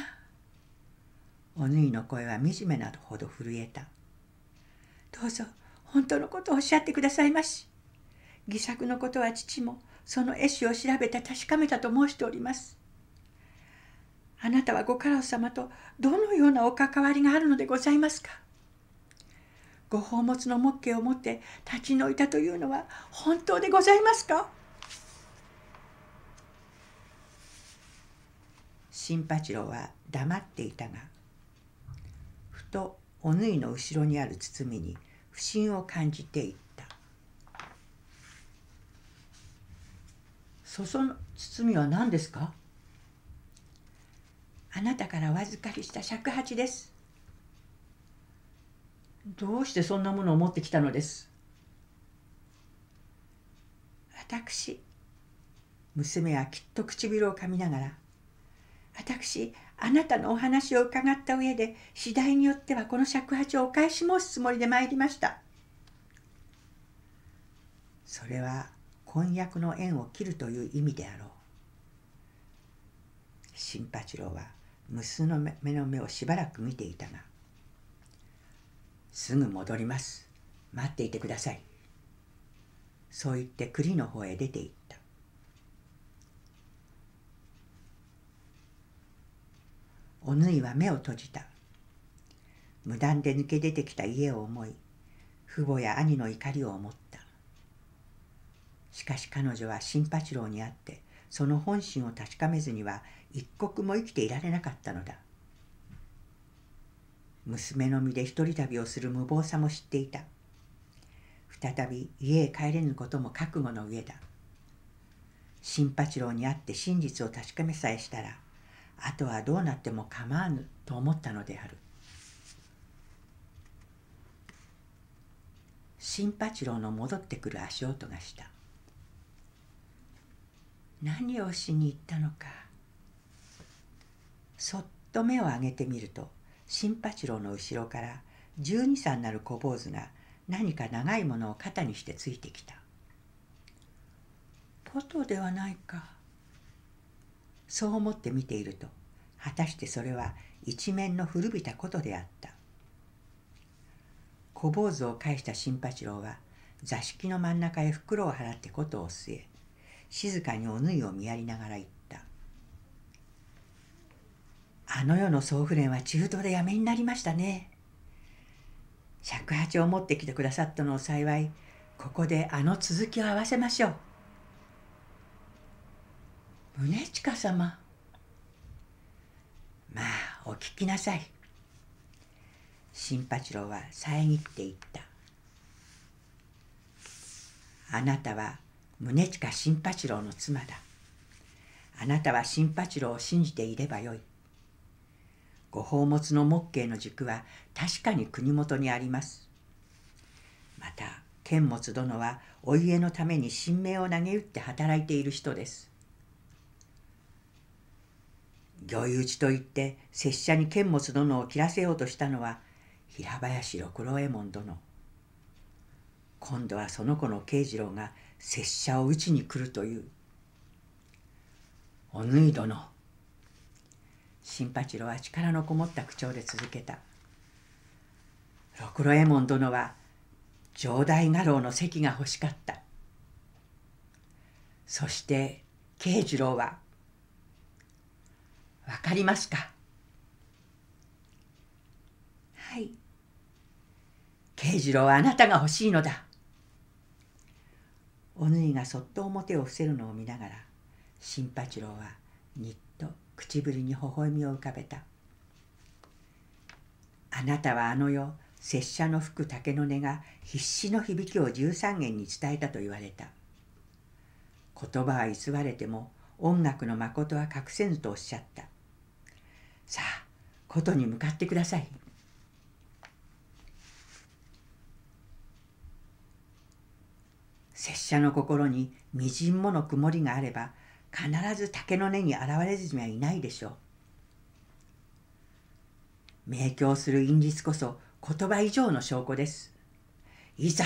おぬいの声は惨めなほど震えたどうぞ本当のことをおっしゃってくださいまし偽作のことは父もその絵師を調べて確かめたと申しておりますあなたはご家老様とどのようなお関わりがあるのでございますかご宝物の木家を持って立ち退いたというのは本当でございますか新八郎は黙っていたがふとお縫いの後ろにある包みに不審を感じていったそその包みは何ですかあなたからお預かりした尺八ですどうしてそんなものを持ってきたのです私娘はきっと唇を噛みながら私あなたのお話を伺った上で次第によってはこの尺八をお返し申すつもりで参りましたそれは婚約の縁を切るという意味であろう新八郎は娘の目の目をしばらく見ていたが「すぐ戻ります待っていてください」そう言って栗の方へ出て行ったおぬいは目を閉じた無断で抜け出てきた家を思い父母や兄の怒りを思ったしかし彼女は新八郎に会ってその本心を確かめずには一刻も生きていられなかったのだ娘の身で一人旅をする無謀さも知っていた再び家へ帰れぬことも覚悟の上だ新八郎に会って真実を確かめさえしたらあとはどうなっても構わぬと思ったのである新八郎の戻ってくる足音がした何をしに行ったのかそっと目を上げてみると新八郎の後ろから12歳になる小坊主が何か長いものを肩にしてついてきたポトではないかそう思って見ていると果たしてそれは一面の古びたことであった小坊主を返した新八郎は座敷の真ん中へ袋を払ってことを据え静かにお縫いを見やりながら言った「あの世の総不連は中東でやめになりましたね」尺八を持ってきてくださったのを幸いここであの続きを合わせましょう。宗近様まあお聞きなさい新八郎は遮っていったあなたは宗近新八郎の妻だあなたは新八郎を信じていればよいご宝物の木系の軸は確かに国元にありますまた剣持殿はお家のために神明を投げ打って働いている人です御意打ちといって拙者に剣持殿を切らせようとしたのは平林六郎右衛門殿今度はその子の慶次郎が拙者を打ちに来るという。おぬい殿。新八郎は力のこもった口調で続けた。六郎右衛門殿は城代画廊の席が欲しかった。そして慶次郎は「わかりますか?」「はい」「慶次郎はあなたが欲しいのだ」おぬいがそっと表を伏せるのを見ながら新八郎はにっとりに微笑みを浮かべた「あなたはあの世拙者の吹く竹の音が必死の響きを十三弦に伝えた」と言われた言葉は偽れても音楽の誠は隠せぬとおっしゃったさあとに向かってください拙者の心にみじんもの曇りがあれば必ず竹の根に現れずにはいないでしょう。明鏡する因律こそ言葉以上の証拠です。いざ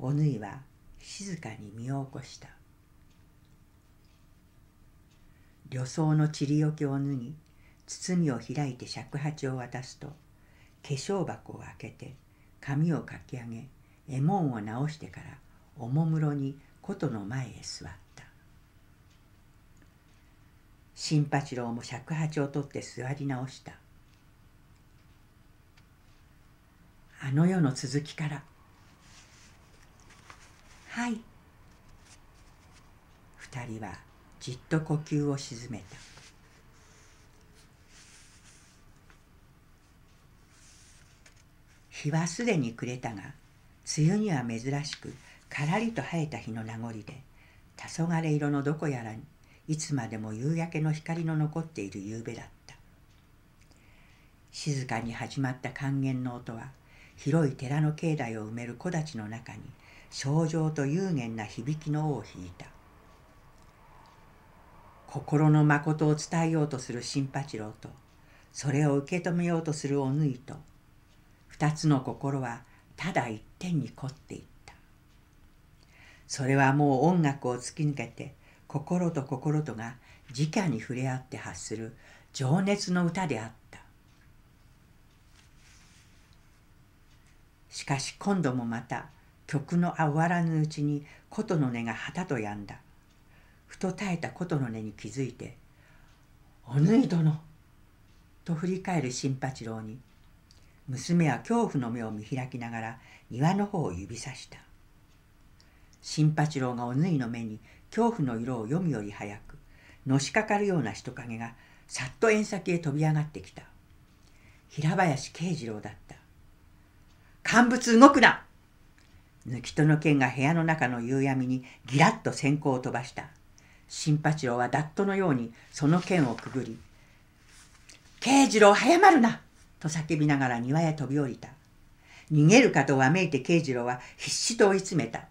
おぬいは静かに身を起こした。旅装の塵よけを脱ぎ包みを開いて尺八を渡すと化粧箱を開けて髪をかき上げ絵んを直してからおもむろに琴の前へ座った新八郎も尺八を取って座り直したあの世の続きからはい二人はじっと呼吸を沈めた日はすでに暮れたが梅雨には珍しくからりと生えた日の名残で黄昏色のどこやらにいつまでも夕焼けの光の残っている夕べだった静かに始まった還元の音は広い寺の境内を埋める木立の中に症状と幽玄な響きの尾を引いた心の誠を伝えようとする新八郎とそれを受け止めようとするおぬいと二つの心はただ一点に凝っていったそれはもう音楽を突き抜けて心と心とが直に触れ合って発する情熱の歌であったしかし今度もまた曲の終わらぬうちに琴の音が旗とやんだふと耐えた琴の音に気づいて「おぬい殿」と振り返る新八郎に娘は恐怖の目を見開きながら庭の方を指さした新八郎がおぬいの目に恐怖の色を読むより早くのしかかるような人影がさっと縁先へ飛び上がってきた平林慶次郎だった乾物動くな抜き戸の剣が部屋の中の夕闇にギラッと閃光を飛ばした新八郎はダットのようにその剣をくぐり「慶次郎早まるな!」と叫びながら庭へ飛び降りた。逃げるかとわめいて慶次郎は必死と追い詰めた。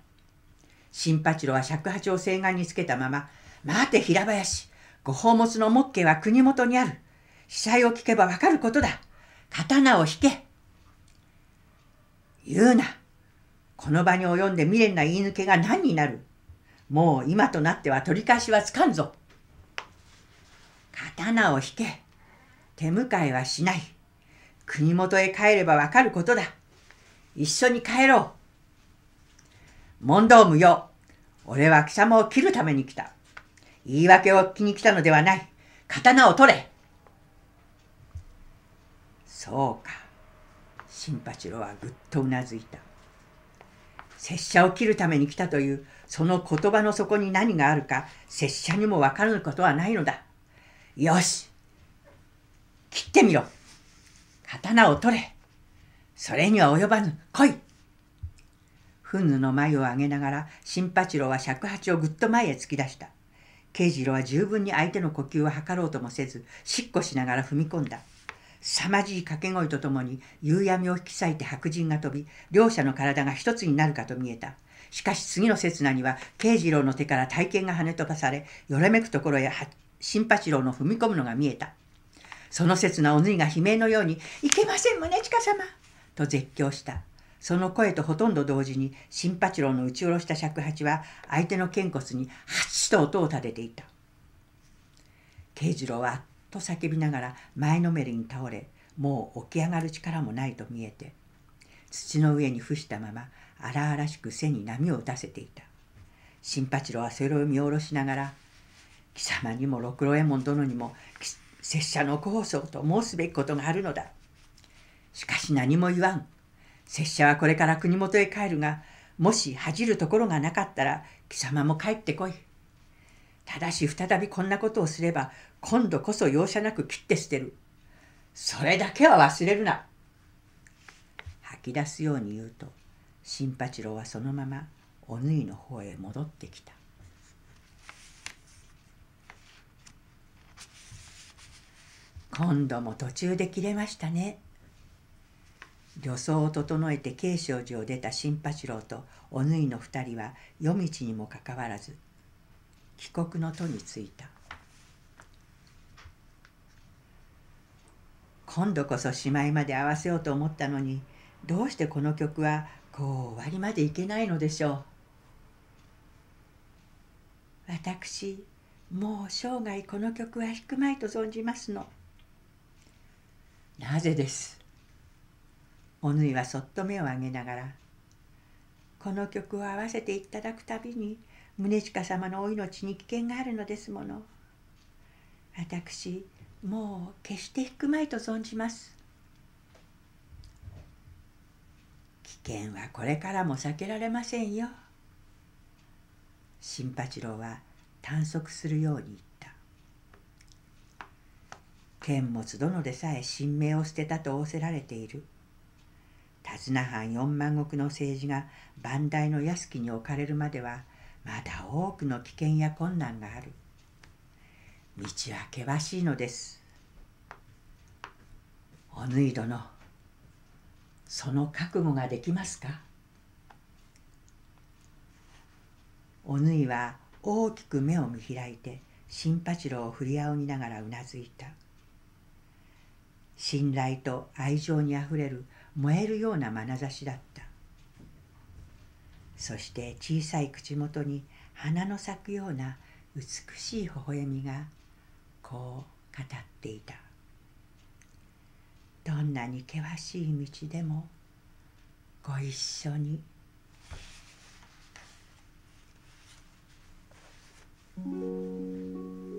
新八郎は尺八を請願につけたまま、待て平林、ご宝物の木家は国元にある。被災を聞けばわかることだ。刀を引け。言うな。この場に及んで未練な言い抜けが何になる。もう今となっては取り返しはつかんぞ。刀を引け。手向かいはしない。国元へ帰ればわかることだ。一緒に帰ろう。問答無用。俺は貴様を切るために来た。言い訳を聞きに来たのではない。刀を取れ。そうか。新八郎はぐっとうなずいた。拙者を切るために来たというその言葉の底に何があるか拙者にも分からぬことはないのだ。よし切ってみろ刀を取れ。それには及ばぬ。来い。フンヌの眉を上げながら、新八郎は尺八をぐっと前へ突き出した。慶次郎は十分に相手の呼吸を図ろうともせず、しっこしながら踏み込んだ。凄まじい掛け声とともに夕闇を引き裂いて白人が飛び、両者の体が一つになるかと見えた。しかし次の刹那には、慶次郎の手から体験が跳ね飛ばされ、よれめくところへ新八郎の踏み込むのが見えた。その刹那お縫いが悲鳴のように「いけません宗近様!」と絶叫したその声とほとんど同時に新八郎の打ち下ろした尺八は相手の肩骨にハッと音を立てていた慶次郎はと叫びながら前のめりに倒れもう起き上がる力もないと見えて土の上に伏したまま荒々しく背に波を打たせていた新八郎はそれを見下ろしながら貴様にも六郎右衛門殿にも拙者の構想と申すべきことがあるのだ。しかし何も言わん。拙者はこれから国元へ帰るが、もし恥じるところがなかったら貴様も帰ってこい。ただし再びこんなことをすれば今度こそ容赦なく切って捨てる。それだけは忘れるな。吐き出すように言うと新八郎はそのままお縫いの方へ戻ってきた。今度も途中で切れましたね旅装を整えて慶祥寺を出た新八郎とお縫いの2人は夜道にもかかわらず帰国の途に着いた今度こそしまいまで合わせようと思ったのにどうしてこの曲はこう終わりまでいけないのでしょう私もう生涯この曲は弾くまいと存じますの。なぜですおぬいはそっと目を上げながらこの曲を合わせていただくたびに宗近様のお命に危険があるのですもの私もう決して引くまいと存じます危険はこれからも避けられませんよ新八郎は短足するように言っ剣持殿でさえ神明を捨てたと仰せられている手綱藩四万石の政治が万代の屋敷に置かれるまではまだ多くの危険や困難がある道は険しいのですおぬい殿その覚悟ができますかおぬいは大きく目を見開いて新八郎を振り仰ぎながらうなずいた。信頼と愛情にあふれる燃えるような眼差しだったそして小さい口元に花の咲くような美しい微笑みがこう語っていたどんなに険しい道でもご一緒に「